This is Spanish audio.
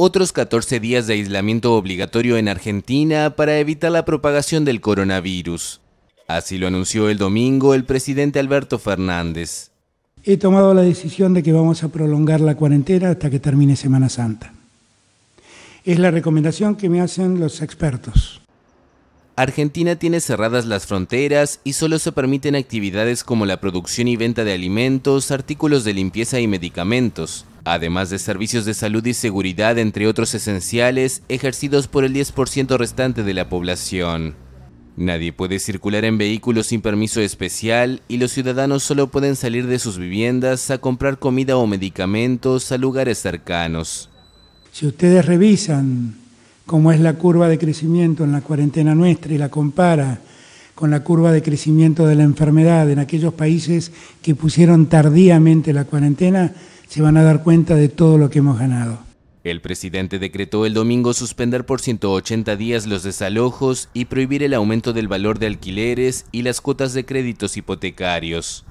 otros 14 días de aislamiento obligatorio en Argentina para evitar la propagación del coronavirus. Así lo anunció el domingo el presidente Alberto Fernández. He tomado la decisión de que vamos a prolongar la cuarentena hasta que termine Semana Santa. Es la recomendación que me hacen los expertos. Argentina tiene cerradas las fronteras y solo se permiten actividades como la producción y venta de alimentos, artículos de limpieza y medicamentos además de servicios de salud y seguridad, entre otros esenciales, ejercidos por el 10% restante de la población. Nadie puede circular en vehículos sin permiso especial y los ciudadanos solo pueden salir de sus viviendas a comprar comida o medicamentos a lugares cercanos. Si ustedes revisan cómo es la curva de crecimiento en la cuarentena nuestra y la compara con la curva de crecimiento de la enfermedad en aquellos países que pusieron tardíamente la cuarentena, se van a dar cuenta de todo lo que hemos ganado. El presidente decretó el domingo suspender por 180 días los desalojos y prohibir el aumento del valor de alquileres y las cuotas de créditos hipotecarios.